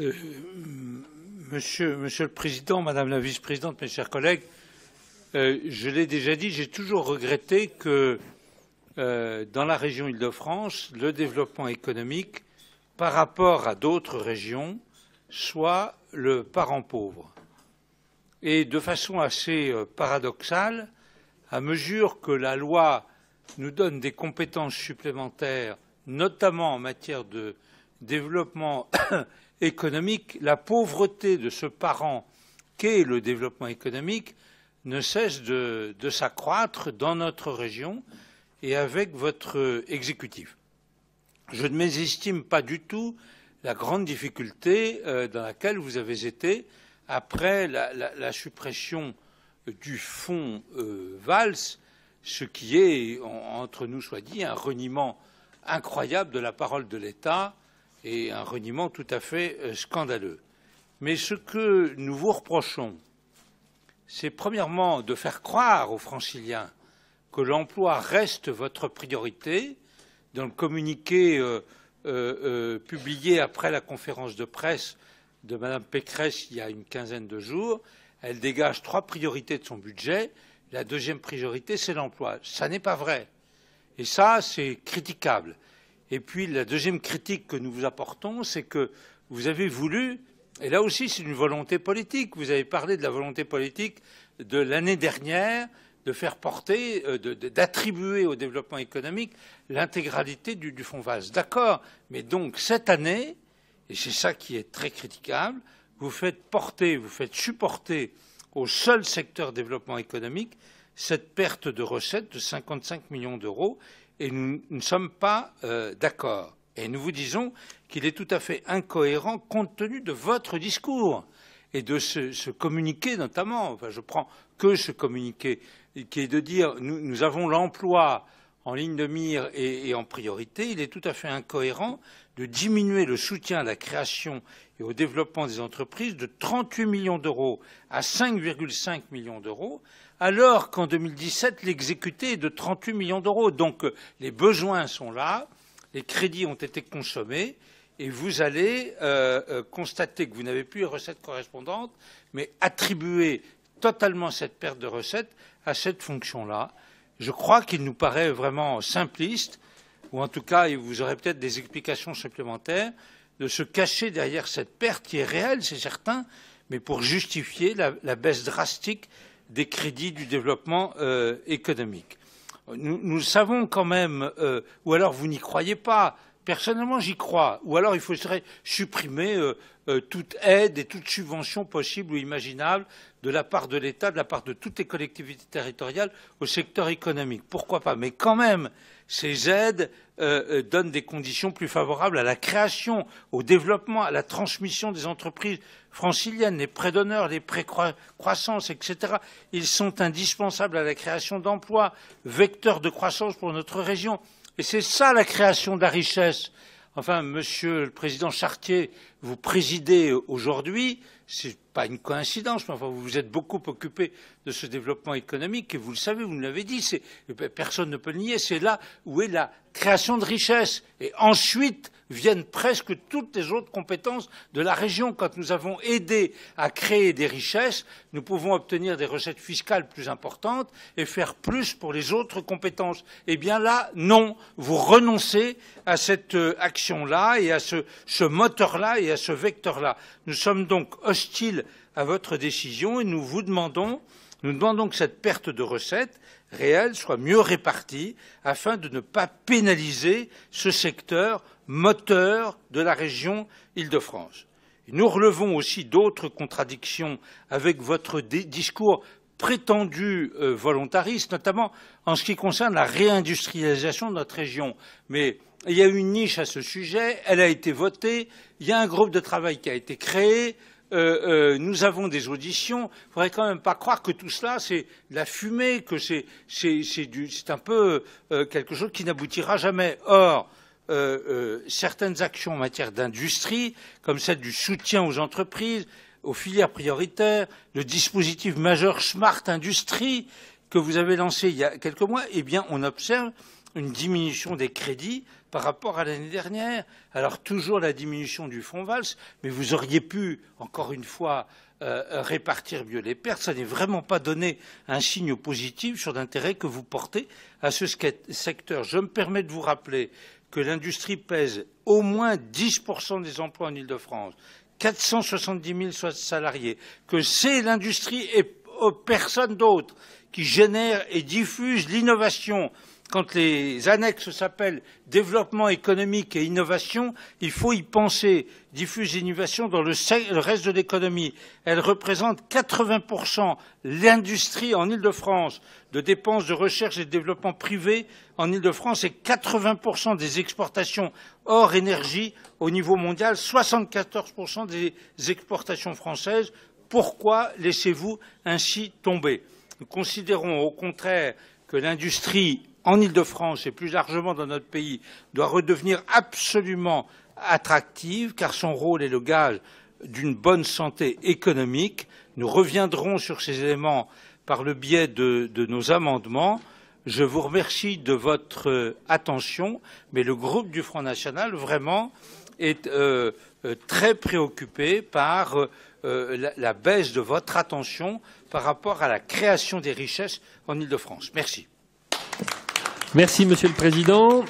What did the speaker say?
Euh, euh, monsieur, le Président, Madame la Vice-présidente, mes chers collègues, euh, je l'ai déjà dit, j'ai toujours regretté que dans la région Île-de-France, le développement économique par rapport à d'autres régions soit le parent pauvre. Et de façon assez paradoxale, à mesure que la loi nous donne des compétences supplémentaires, notamment en matière de développement économique, la pauvreté de ce parent qu'est le développement économique ne cesse de, s'accroître dans notre région et avec votre exécutif. Je ne mésestime pas du tout la grande difficulté euh, dans laquelle vous avez été après la, suppression du fonds euh, VALS, ce qui est, entre nous soit dit, un reniement incroyable de la parole de l'État et un reniement tout à fait euh, scandaleux. Mais ce que nous vous reprochons, c'est premièrement de faire croire aux franciliens que l'emploi reste votre priorité. Dans le communiqué euh, euh, publié après la conférence de presse de Mme Pécresse il y a une quinzaine de jours, elle dégage trois priorités de son budget. La deuxième priorité, c'est l'emploi. Ça n'est pas vrai. Et ça, c'est critiquable. Et puis la deuxième critique que nous vous apportons, c'est que vous avez voulu, et là aussi c'est une volonté politique, vous avez parlé de la volonté politique de l'année dernière de faire porter, euh, d'attribuer au développement économique l'intégralité du, fonds VAS. D'accord, mais donc cette année, et c'est ça qui est très critiquable, vous faites porter, vous faites supporter au seul secteur développement économique cette perte de recettes de 55 millions d'euros et nous ne sommes pas euh, d'accord. Et nous vous disons qu'il est tout à fait incohérent compte tenu de votre discours et de ce, communiqué notamment. Enfin, je prends que ce communiqué qui est de dire nous avons l'emploi en ligne de mire et, en priorité, il est tout à fait incohérent de diminuer le soutien à la création et au développement des entreprises de 38 millions d'euros à 5,5 millions d'euros, alors qu'en 2017, l'exécuté est de 38 millions d'euros. Donc les besoins sont là, les crédits ont été consommés, et vous allez euh, euh, constater que vous n'avez plus les recettes correspondantes, mais attribuer totalement cette perte de recettes à cette fonction-là je crois qu'il nous paraît vraiment simpliste, ou en tout cas, vous aurez peut-être des explications supplémentaires, de se cacher derrière cette perte qui est réelle, c'est certain, mais pour justifier la, baisse drastique des crédits du développement euh, économique. Nous, savons quand même, euh, ou alors vous n'y croyez pas, personnellement j'y crois, ou alors il faudrait supprimer euh, euh, toute aide et toute subvention possible ou imaginable de la part de l'État, de la part de toutes les collectivités territoriales au secteur économique. Pourquoi pas Mais quand même, ces aides euh, euh, donnent des conditions plus favorables à la création, au développement, à la transmission des entreprises franciliennes, les prêts d'honneur, les prêts croissance, etc. Ils sont indispensables à la création d'emplois, vecteurs de croissance pour notre région. Et c'est ça la création de la richesse. Enfin, Monsieur le Président Chartier, vous présidez aujourd'hui n'est pas une coïncidence, mais vous vous êtes beaucoup occupé de ce développement économique et vous le savez, vous l'avez dit, ben, personne ne peut le nier, c'est là où est la création de richesses. Et ensuite viennent presque toutes les autres compétences de la région. Quand nous avons aidé à créer des richesses, nous pouvons obtenir des recettes fiscales plus importantes et faire plus pour les autres compétences. Eh bien là, non, vous renoncez à cette euh, action-là et à ce, ce moteur-là et à ce vecteur-là. Nous sommes donc hostile à votre décision et nous vous demandons, nous demandons que cette perte de recettes réelle soit mieux répartie afin de ne pas pénaliser ce secteur moteur de la région Île-de-France. Nous relevons aussi d'autres contradictions avec votre discours prétendu euh, volontariste, notamment en ce qui concerne la réindustrialisation de notre région. Mais il y a une niche à ce sujet, elle a été votée, il y a un groupe de travail qui a été créé, euh, euh, nous avons des auditions. Il ne faudrait quand même pas croire que tout cela, c'est la fumée, que c'est un peu euh, quelque chose qui n'aboutira jamais. Or, certaines actions en matière d'industrie, comme celle du soutien aux entreprises, aux filières prioritaires, le dispositif majeur Smart Industrie que vous avez lancé il y a quelques mois, eh bien, on observe une diminution des crédits par rapport à l'année dernière. Alors toujours la diminution du fonds Vals, mais vous auriez pu, encore une fois, euh, euh, répartir mieux les pertes. Ça n'est vraiment pas donné un signe positif sur l'intérêt que vous portez à ce secteur. Je me permets de vous rappeler que l'industrie pèse au moins 10% des emplois en Ile-de-France, 470 000 salariés, que c'est l'industrie et euh, personne d'autre qui génère et diffuse l'innovation quand les annexes s'appellent développement économique et innovation, il faut y penser. Diffuse innovation dans le reste de l'économie. Elle représente 80% l'industrie en ile de france de dépenses de recherche et de développement privé en ile de france et 80% des exportations hors énergie au niveau mondial, 74% des exportations françaises. Pourquoi laissez-vous ainsi tomber Nous considérons au contraire que l'industrie en ile de france et plus largement dans notre pays doit redevenir absolument attractive, car son rôle est le gage d'une bonne santé économique. Nous reviendrons sur ces éléments par le biais de, nos amendements. Je vous remercie de votre euh, attention, mais le groupe du Front National vraiment est euh, euh, très préoccupé par la, la baisse de votre attention par rapport à la création des richesses en ile de france Merci. Merci, Monsieur le Président.